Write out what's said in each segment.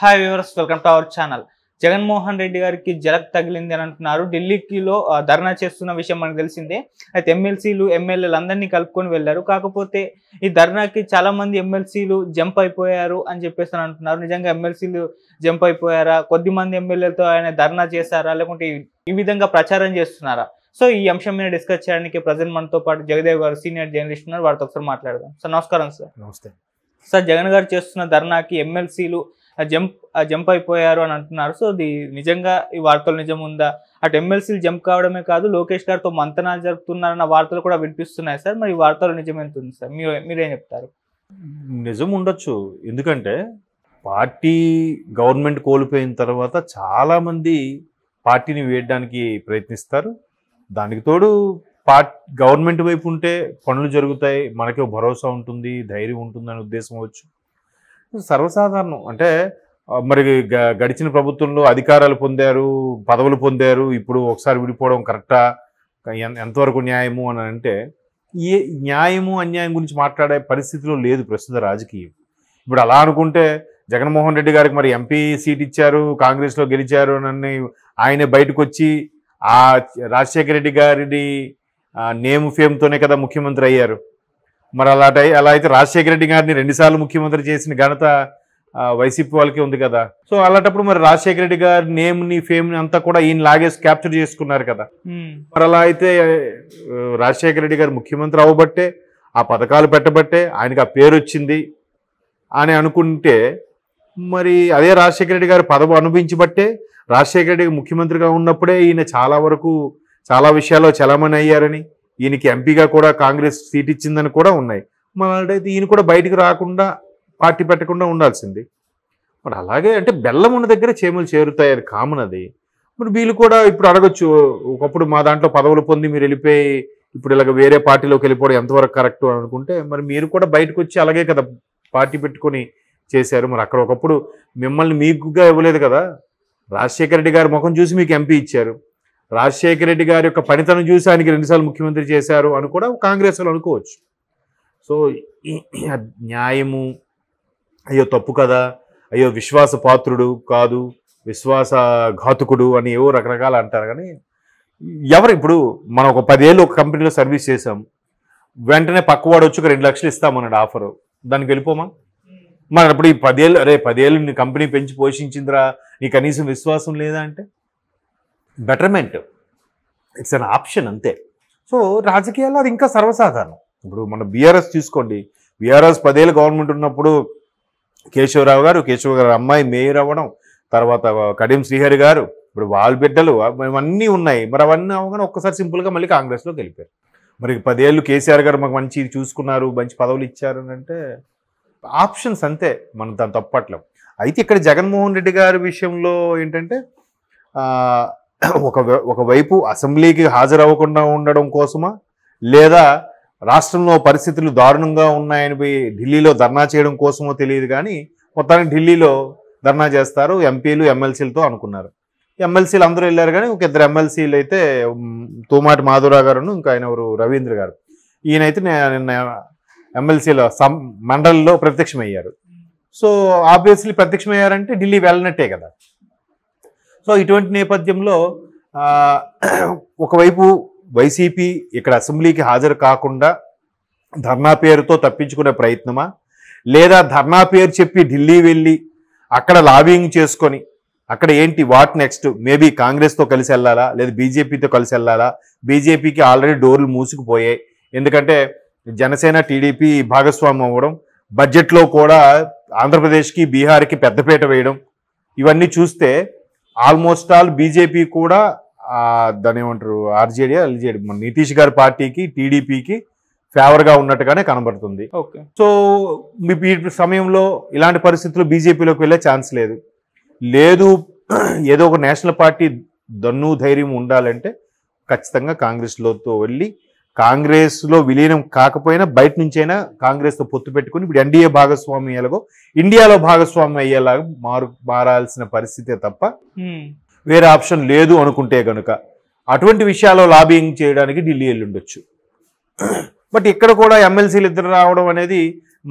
hi viewers welcome to our channel Jaganmohan Reddy గారికి జలక్ తగిలింది అని అంటున్నారు ఢిల్లీకిలో ధర్నా చేస్తున్న విషయం మనకు తెలిసిందే అయితే ఎమ్మెల్సీలు ఎమ్మెల్యేలు అందరినీ కలుపుకొని వెళ్ళారు కాకపోతే ఈ ధర్నాకి చాలా మంది ఎమ్మెల్సీలు జంప్ అయిపోయారు అని చెప్పేసి అంటున్నారు నిజంగా ఎమ్మెల్సీలు జంప్ అయిపోయారా కొద్ది మంది ఎమ్మెల్యేలతో ఆయన ధర్నా చేశారా లేకుంటే ఈ విధంగా ప్రచారం చేస్తున్నారా సో ఈ అంశం మీద డిస్కస్ చేయడానికి ప్రజెంట్ మనతో పాటు జగదేవ్ గారు సీనియర్ జర్నలిస్ట్ ఉన్నారు వారితో ఒకసారి మాట్లాడదాం సార్ నమస్కారం సార్ నమస్తే సార్ జగన్ గారు చేస్తున్న ధర్నాకి ఎమ్మెల్సీలు ఆ జంప్ ఆ జంప్ అయిపోయారు అని అంటున్నారు సో అది నిజంగా ఈ వార్తలు నిజం ఉందా అటు ఎమ్మెల్సీలు జంప్ కావడమే కాదు లోకేష్ గారితో మంతనాలు జరుపుతున్నారన్న వార్తలు కూడా వినిపిస్తున్నాయి సార్ మరి వార్తలు నిజం ఎంత ఉంది సార్ మీరు మీరేం చెప్తారు నిజం ఉండొచ్చు ఎందుకంటే పార్టీ గవర్నమెంట్ కోల్పోయిన తర్వాత చాలామంది పార్టీని వేయడానికి ప్రయత్నిస్తారు దానికి తోడు పార్ట్ గవర్నమెంట్ వైపు ఉంటే పనులు జరుగుతాయి మనకి భరోసా ఉంటుంది ధైర్యం ఉంటుంది అనే ఉద్దేశం వచ్చు సర్వసాధారణం అంటే మరి గడిచిన ప్రభుత్వంలో అధికారాలు పొందారు పదవులు పొందారు ఇప్పుడు ఒకసారి విడిపోవడం కరెక్టా ఎంతవరకు న్యాయము అని అంటే ఏ న్యాయము అన్యాయం గురించి మాట్లాడే పరిస్థితిలో లేదు ప్రస్తుత రాజకీయం ఇప్పుడు అలా అనుకుంటే జగన్మోహన్ రెడ్డి గారికి మరి ఎంపీ సీట్ ఇచ్చారు కాంగ్రెస్లో గెలిచారు అని ఆయన బయటకు వచ్చి ఆ రాజశేఖర రెడ్డి గారిని నేమ్ ఫేమ్తోనే కదా ముఖ్యమంత్రి అయ్యారు మరి అలా అలా అయితే రాజశేఖర రెడ్డి గారిని రెండుసార్లు ముఖ్యమంత్రి చేసిన ఘనత వైసీపీ వాళ్ళకి ఉంది కదా సో అలాంటప్పుడు మరి రాజశేఖర రెడ్డి గారి నేమ్ ని ఫేమ్ ని అంతా కూడా ఈయన లాగేసి క్యాప్చర్ చేసుకున్నారు కదా మరి అలా అయితే రాజశేఖర రెడ్డి గారు ముఖ్యమంత్రి అవ్వబట్టే ఆ పథకాలు పెట్టబట్టే ఆయనకు ఆ పేరు వచ్చింది అని అనుకుంటే మరి అదే రాజశేఖర రెడ్డి గారు పదవి అనుభవించబట్టే రాజశేఖర రెడ్డి ముఖ్యమంత్రిగా ఉన్నప్పుడే ఈయన చాలా వరకు చాలా విషయాల్లో చలామణి అయ్యారని ఈయనకి ఎంపీగా కూడా కాంగ్రెస్ సీట్ ఇచ్చిందని కూడా ఉన్నాయి మరి ఈయన కూడా బయటికి రాకుండా పార్టీ పెట్టకుండా ఉండాల్సింది మరి అలాగే అంటే బెల్లం ఉన్న దగ్గర చేములు చేరుతాయి అది కామన్ అది మరి వీళ్ళు కూడా ఇప్పుడు అడగచ్చు ఒకప్పుడు మా దాంట్లో పదవులు పొంది మీరు వెళ్ళిపోయి ఇప్పుడు ఇలాగ వేరే పార్టీలోకి వెళ్ళిపోవడం ఎంతవరకు కరెక్ట్ అనుకుంటే మరి మీరు కూడా బయటకు వచ్చి అలాగే కదా పార్టీ పెట్టుకొని చేశారు మరి అక్కడ ఒకప్పుడు మిమ్మల్ని మీకుగా ఇవ్వలేదు కదా రాజశేఖర రెడ్డి గారి ముఖం చూసి మీకు ఎంపీ ఇచ్చారు రాజశేఖర రెడ్డి గారి యొక్క పనితనం చూసి ఆయనకి రెండుసార్లు ముఖ్యమంత్రి చేశారు అని కూడా కాంగ్రెస్ వాళ్ళు అనుకోవచ్చు సో న్యాయము అయ్యో తప్పు కదా అయ్యో విశ్వాస పాత్రుడు కాదు విశ్వాస ఘాతుకుడు అని ఏవో రకరకాల అంటారు కానీ ఎవరు ఇప్పుడు మనం ఒక పదేళ్ళు ఒక కంపెనీలో సర్వీస్ చేసాం వెంటనే పక్కవాడు వచ్చి ఒక రెండు లక్షలు ఇస్తామన్నాడు ఆఫరు దానికి వెళ్ళిపోమా మరి అప్పుడు ఈ పదేళ్ళు అరే పదేళ్ళు నీ కంపెనీ పెంచి పోషించిందిరా నీ కనీసం విశ్వాసం లేదా అంటే బెటర్మెంట్ ఇట్స్ అన్ ఆప్షన్ అంతే సో రాజకీయాల్లో అది ఇంకా సర్వసాధారణం ఇప్పుడు మన బీఆర్ఎస్ తీసుకోండి బీఆర్ఎస్ పదేళ్ళు గవర్నమెంట్ ఉన్నప్పుడు కేశవరావు గారు కేశవ గారు అమ్మాయి మేయర్ అవ్వడం తర్వాత కడియం శ్రీహరి గారు ఇప్పుడు వాళ్ళ బిడ్డలు అవన్నీ ఉన్నాయి మరి అవన్నీ అవగానే ఒక్కసారి సింపుల్గా మళ్ళీ కాంగ్రెస్లో గెలిపారు మరి పదేళ్ళు కేసీఆర్ గారు మాకు మంచి చూసుకున్నారు మంచి పదవులు ఇచ్చారు అంటే ఆప్షన్స్ అంతే మనం దాని తప్పట్లేం అయితే ఇక్కడ జగన్మోహన్ రెడ్డి గారి విషయంలో ఏంటంటే ఒక ఒకవైపు అసెంబ్లీకి హాజరవ్వకుండా ఉండడం కోసమా లేదా రాష్ట్రంలో పరిస్థితులు దారుణంగా ఉన్నాయని పోయి ఢిల్లీలో ధర్నా చేయడం కోసమో తెలియదు కానీ మొత్తానికి ఢిల్లీలో ధర్నా చేస్తారు ఎంపీలు ఎమ్మెల్సీలతో అనుకున్నారు ఎమ్మెల్సీలు అందరూ వెళ్ళారు కానీ ఒక ఇద్దరు ఎమ్మెల్సీలు అయితే తూమాటి మాధురా గారును ఇంకా ఆయన ఎవరు రవీంద్ర గారు ఈయనైతే నిన్న ఎమ్మెల్సీల సం మండలిలో ప్రత్యక్షమయ్యారు సో ఆబ్వియస్లీ ప్రత్యక్షమయ్యారంటే ఢిల్లీ వెళ్ళినట్టే కదా సో ఇటువంటి నేపథ్యంలో ఒకవైపు వైసీపీ ఇక్కడ అసెంబ్లీకి హాజరు కాకుండా ధర్నా పేరుతో తప్పించుకునే ప్రయత్నమా లేదా ధర్నా పేరు చెప్పి ఢిల్లీ వెళ్ళి అక్కడ లాబింగ్ చేసుకొని అక్కడ ఏంటి వాట్ నెక్స్ట్ మేబీ కాంగ్రెస్తో కలిసి వెళ్ళాలా లేదా బీజేపీతో కలిసి వెళ్ళాలా బీజేపీకి ఆల్రెడీ డోర్లు మూసుకుపోయాయి ఎందుకంటే జనసేన టీడీపీ భాగస్వామ్యం అవ్వడం బడ్జెట్లో కూడా ఆంధ్రప్రదేశ్కి బీహార్కి పెద్దపీట వేయడం ఇవన్నీ చూస్తే ఆల్మోస్ట్ ఆల్ బీజేపీ కూడా దాని ఏమంటారు ఆర్జేడీ ఎల్జేడి మన నితీష్ గారి పార్టీకి టీడీపీకి ఫేవర్గా ఉన్నట్టుగానే కనబడుతుంది ఓకే సో ఈ సమయంలో ఇలాంటి పరిస్థితులు బీజేపీలోకి వెళ్ళే ఛాన్స్ లేదు లేదు ఏదో ఒక నేషనల్ పార్టీ దన్ను ధైర్యం ఉండాలంటే ఖచ్చితంగా కాంగ్రెస్లోతో వెళ్ళి కాంగ్రెస్లో విలీనం కాకపోయినా బయట నుంచైనా కాంగ్రెస్తో పొత్తు పెట్టుకుని ఇప్పుడు ఎన్డీఏ భాగస్వామి అయ్యేలాగో ఇండియాలో భాగస్వామి అయ్యేలాగా మారు మారాల్సిన పరిస్థితే తప్ప వేరే ఆప్షన్ లేదు అనుకుంటే కనుక అటువంటి విషయాల్లో లాబింగ్ చేయడానికి ఢిల్లీ వెళ్ళి ఉండొచ్చు బట్ ఇక్కడ కూడా ఎమ్మెల్సీలు ఇద్దరు రావడం అనేది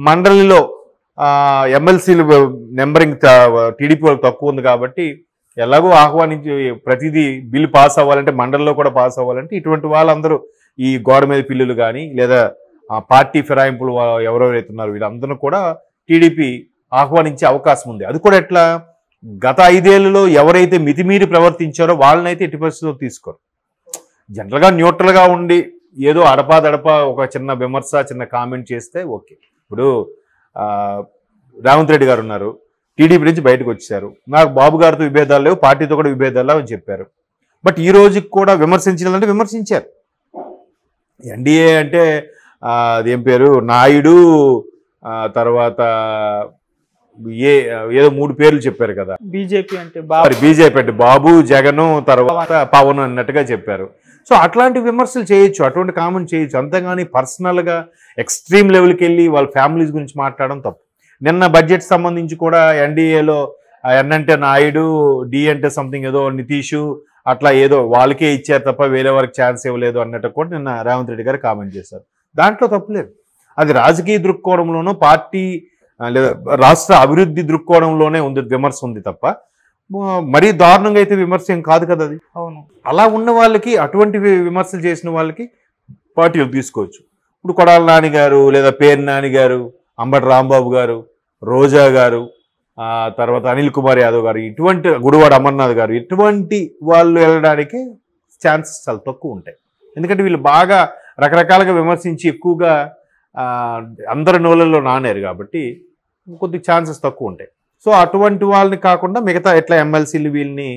మండలిలో ఎమ్మెల్సీలు నెంబరింగ్ టీడీపీ వాళ్ళు తక్కువ ఉంది కాబట్టి ఎలాగో ఆహ్వానించి ప్రతిదీ బిల్ పాస్ అవ్వాలంటే మండలిలో కూడా పాస్ అవ్వాలంటే ఇటువంటి వాళ్ళందరూ ఈ గోడ మీద పిల్లులు కానీ లేదా పార్టీ ఫిరాయింపులు ఎవరెవరైతే ఉన్నారో వీళ్ళందరూ కూడా టీడీపీ ఆహ్వానించే అవకాశం ఉంది అది కూడా ఎట్లా గత ఐదేళ్లలో ఎవరైతే మితిమీరి ప్రవర్తించారో వాళ్ళనైతే ఎట్టి పరిస్థితుల్లో తీసుకోరు జనరల్గా న్యూట్రల్గా ఉండి ఏదో అడపా దడప ఒక చిన్న విమర్శ చిన్న కామెంట్ చేస్తే ఓకే ఇప్పుడు రేవంత్ రెడ్డి గారు ఉన్నారు టీడీపీ నుంచి బయటకు వచ్చారు నాకు బాబు గారితో విభేదాలు లేవు పార్టీతో కూడా విభేదాలు లేవని అని చెప్పారు బట్ ఈ రోజుకి కూడా విమర్శించాలంటే విమర్శించారు ఎన్డీఏ అంటే అదేం పేరు నాయుడు తర్వాత ఏ ఏదో మూడు పేర్లు చెప్పారు కదా బీజేపీ అంటే బాబు బీజేపీ అంటే బాబు జగన్ తర్వాత పవన్ అన్నట్టుగా చెప్పారు సో అట్లాంటి విమర్శలు చేయొచ్చు అటువంటి కామెంట్ చేయొచ్చు అంతేగాని పర్సనల్గా ఎక్స్ట్రీమ్ లెవెల్కి వెళ్ళి వాళ్ళ ఫ్యామిలీస్ గురించి మాట్లాడడం తప్పు నిన్న బడ్జెట్ సంబంధించి కూడా ఎన్డీఏలో ఎన్ అంటే నాయుడు డి అంటే సంథింగ్ ఏదో నితీషు అట్లా ఏదో వాళ్ళకే ఇచ్చారు తప్ప వేరే వారికి ఛాన్స్ ఇవ్వలేదు అన్నట్టు కూడా నిన్న రేవంత్ రెడ్డి గారు కామెంట్ చేశారు దాంట్లో తప్పులేదు అది రాజకీయ దృక్కోణంలోనూ పార్టీ లేదా రాష్ట్ర అభివృద్ధి దృక్కోణంలోనే ఉంది విమర్శ ఉంది తప్ప మరీ దారుణంగా అయితే విమర్శ ఏం కాదు కదా అది అవును అలా ఉన్న వాళ్ళకి అటువంటి విమర్శలు చేసిన వాళ్ళకి పార్టీలు తీసుకోవచ్చు ఇప్పుడు కొడాల నాని గారు లేదా పేరు నాని గారు అంబటి రాంబాబు గారు రోజా గారు తర్వాత అనిల్ కుమార్ యాదవ్ గారు ఇటువంటి గుడివాడ అమర్నాథ్ గారు ఇటువంటి వాళ్ళు వెళ్ళడానికి ఛాన్సెస్ చాలా తక్కువ ఉంటాయి ఎందుకంటే వీళ్ళు బాగా రకరకాలుగా విమర్శించి ఎక్కువగా అందరి నోళ్ళల్లో నానారు కాబట్టి కొద్ది ఛాన్సెస్ తక్కువ ఉంటాయి సో అటువంటి వాళ్ళని కాకుండా మిగతా ఎట్లా ఎమ్మెల్సీలు వీళ్ళని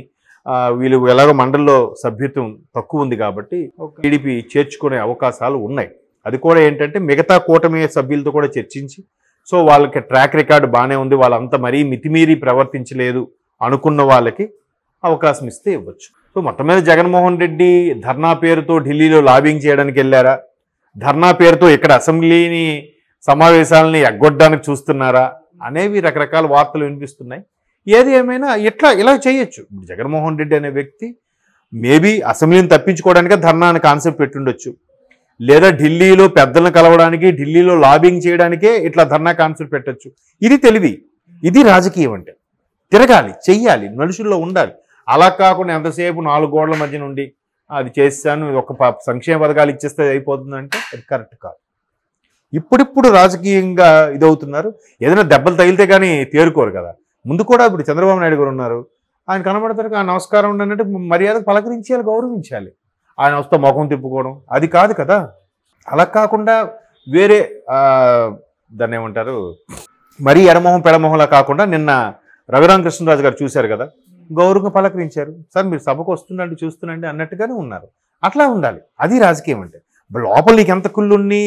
వీళ్ళు ఎలాగో మండలిలో సభ్యత్వం తక్కువ ఉంది కాబట్టి టీడీపీ చేర్చుకునే అవకాశాలు ఉన్నాయి అది కూడా ఏంటంటే మిగతా కూటమి సభ్యులతో కూడా చర్చించి సో వాళ్ళకి ట్రాక్ రికార్డు బాగానే ఉంది వాళ్ళంతా మరీ మితిమీరి ప్రవర్తించలేదు అనుకున్న వాళ్ళకి అవకాశం ఇస్తే ఇవ్వచ్చు సో మొత్తం మీద జగన్మోహన్ రెడ్డి ధర్నా పేరుతో ఢిల్లీలో లాబింగ్ చేయడానికి వెళ్ళారా ధర్నా పేరుతో ఇక్కడ అసెంబ్లీని సమావేశాలని ఎగ్గొట్టడానికి చూస్తున్నారా అనేవి రకరకాల వార్తలు వినిపిస్తున్నాయి ఏది ఏమైనా ఇట్లా ఇలా చేయొచ్చు జగన్మోహన్ రెడ్డి అనే వ్యక్తి మేబీ అసెంబ్లీని తప్పించుకోవడానికి ధర్నా అనే కాన్సెప్ట్ పెట్టుండొచ్చు లేదా ఢిల్లీలో పెద్దలను కలవడానికి ఢిల్లీలో లాబింగ్ చేయడానికే ఇట్లా ధర్నా కాన్సర్ పెట్టచ్చు ఇది తెలివి ఇది రాజకీయం అంటే తిరగాలి చెయ్యాలి మనుషుల్లో ఉండాలి అలా కాకుండా ఎంతసేపు నాలుగు గోడల మధ్య నుండి అది చేస్తాను ఒక సంక్షేమ పథకాలు ఇచ్చేస్తే అయిపోతుందంటే అది కరెక్ట్ కాదు ఇప్పుడిప్పుడు రాజకీయంగా ఇదవుతున్నారు ఏదైనా దెబ్బలు తగిలితే కానీ తేరుకోరు కదా ముందు కూడా ఇప్పుడు చంద్రబాబు నాయుడు గారు ఉన్నారు ఆయన కనబడతారు నమస్కారం ఉండనంటే మర్యాదకు పలకరించాలి గౌరవించాలి ఆయన వస్తే ముఖం తిప్పుకోవడం అది కాదు కదా అలా కాకుండా వేరే దాన్ని ఏమంటారు మరీ ఎడమొహం పెడమొహంలా కాకుండా నిన్న కృష్ణరాజు గారు చూశారు కదా గౌరవంగా పలకరించారు సార్ మీరు సభకు వస్తుండండి చూస్తుండండి అన్నట్టుగానే ఉన్నారు అట్లా ఉండాలి అది రాజకీయం అంటే లోపలికి ఎంత కుళ్ళున్నీ